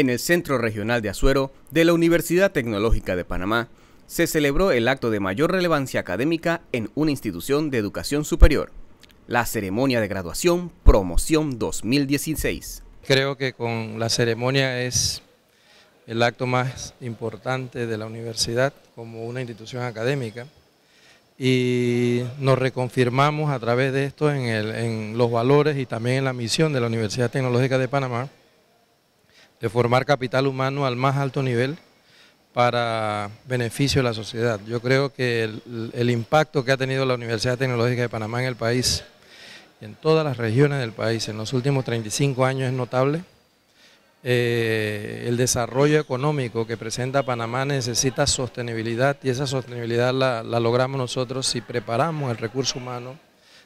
En el Centro Regional de Azuero de la Universidad Tecnológica de Panamá se celebró el acto de mayor relevancia académica en una institución de educación superior, la ceremonia de graduación Promoción 2016. Creo que con la ceremonia es el acto más importante de la universidad como una institución académica y nos reconfirmamos a través de esto en, en los valores y también en la misión de la Universidad Tecnológica de Panamá de formar capital humano al más alto nivel para beneficio de la sociedad. Yo creo que el, impacto que ha tenido la Universidad Tecnológica de Panamá en el país, en todas las regiones del país, en los últimos 35 años es notable. Eh, el desarrollo económico que presenta Panamá necesita sostenibilidad y esa sostenibilidad la, logramos nosotros si preparamos el recurso humano,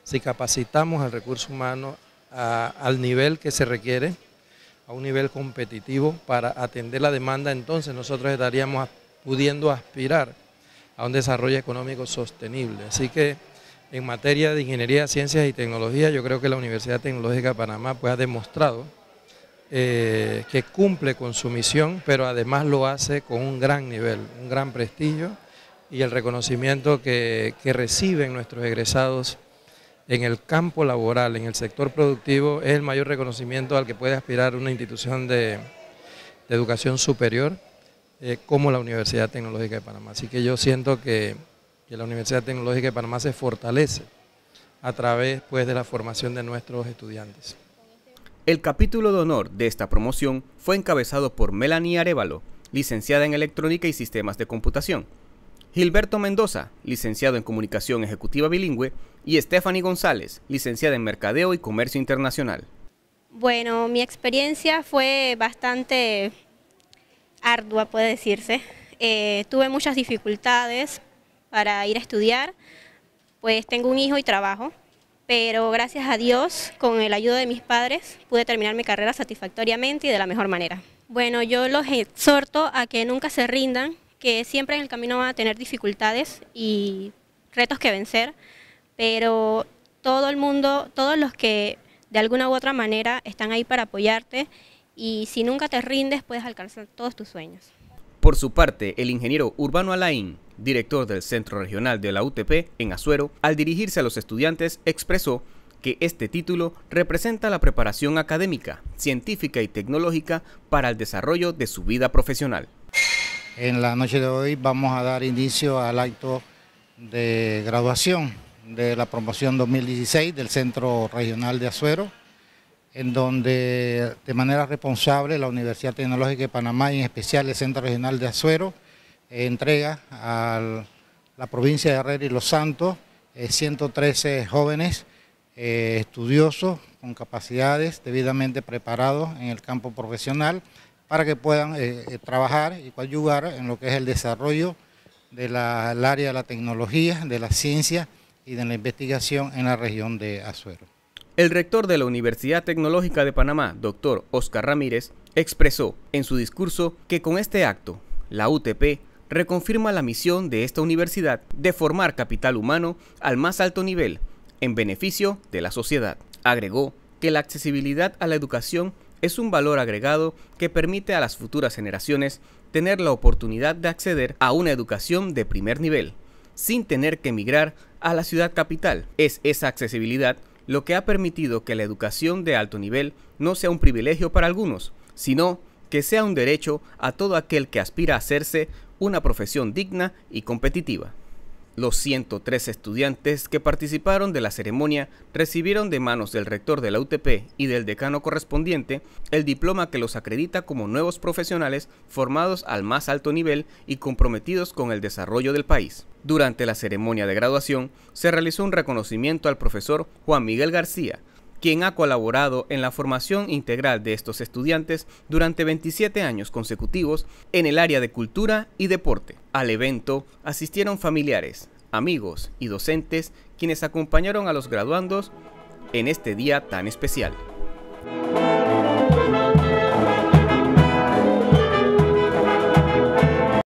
si capacitamos el recurso humano al nivel que se requiere a un nivel competitivo para atender la demanda, entonces nosotros estaríamos pudiendo aspirar a un desarrollo económico sostenible. Así que en materia de ingeniería, ciencias y tecnología, yo creo que la Universidad Tecnológica de Panamá pues, ha demostrado eh, que cumple con su misión, pero además lo hace con un gran nivel, un gran prestigio y el reconocimiento que, que reciben nuestros egresados en el campo laboral, en el sector productivo, es el mayor reconocimiento al que puede aspirar una institución de, educación superior eh, como la Universidad Tecnológica de Panamá. Así que yo siento que, la Universidad Tecnológica de Panamá se fortalece a través pues, de la formación de nuestros estudiantes. El capítulo de honor de esta promoción fue encabezado por Melanie Arevalo, licenciada en Electrónica y Sistemas de Computación, Gilberto Mendoza, licenciado en Comunicación Ejecutiva Bilingüe, y Stephanie González, licenciada en Mercadeo y Comercio Internacional. Bueno, mi experiencia fue bastante ardua, puede decirse. Eh, tuve muchas dificultades para ir a estudiar, pues tengo un hijo y trabajo, pero gracias a Dios, con el ayuda de mis padres, pude terminar mi carrera satisfactoriamente y de la mejor manera. Bueno, yo los exhorto a que nunca se rindan, que siempre en el camino va a tener dificultades y retos que vencer, pero todo el mundo, todos los que de alguna u otra manera están ahí para apoyarte y si nunca te rindes puedes alcanzar todos tus sueños. Por su parte, el ingeniero Urbano Alain, director del Centro Regional de la UTP en Azuero, al dirigirse a los estudiantes expresó que este título representa la preparación académica, científica y tecnológica para el desarrollo de su vida profesional. En la noche de hoy vamos a dar inicio al acto de graduación de la promoción 2016 del Centro Regional de Azuero, en donde de manera responsable la Universidad Tecnológica de Panamá y en especial el Centro Regional de Azuero eh, entrega a la provincia de Herrera y Los Santos 113 eh, jóvenes eh, estudiosos con capacidades debidamente preparados en el campo profesional para que puedan eh, eh, trabajar y coadyuvar en lo que es el desarrollo del área de la tecnología, de la ciencia y de la investigación en la región de Azuero. El rector de la Universidad Tecnológica de Panamá, doctor Oscar Ramírez, expresó en su discurso que con este acto, la UTP reconfirma la misión de esta universidad de formar capital humano al más alto nivel, en beneficio de la sociedad. Agregó que la accesibilidad a la educación es un valor agregado que permite a las futuras generaciones tener la oportunidad de acceder a una educación de primer nivel, sin tener que emigrar a la ciudad capital. Es esa accesibilidad lo que ha permitido que la educación de alto nivel no sea un privilegio para algunos, sino que sea un derecho a todo aquel que aspira a hacerse una profesión digna y competitiva. Los 103 estudiantes que participaron de la ceremonia recibieron de manos del rector de la UTP y del decano correspondiente el diploma que los acredita como nuevos profesionales formados al más alto nivel y comprometidos con el desarrollo del país. Durante la ceremonia de graduación se realizó un reconocimiento al profesor Juan Miguel García, quien ha colaborado en la formación integral de estos estudiantes durante 27 años consecutivos en el área de cultura y deporte. Al evento asistieron familiares, amigos y docentes quienes acompañaron a los graduandos en este día tan especial.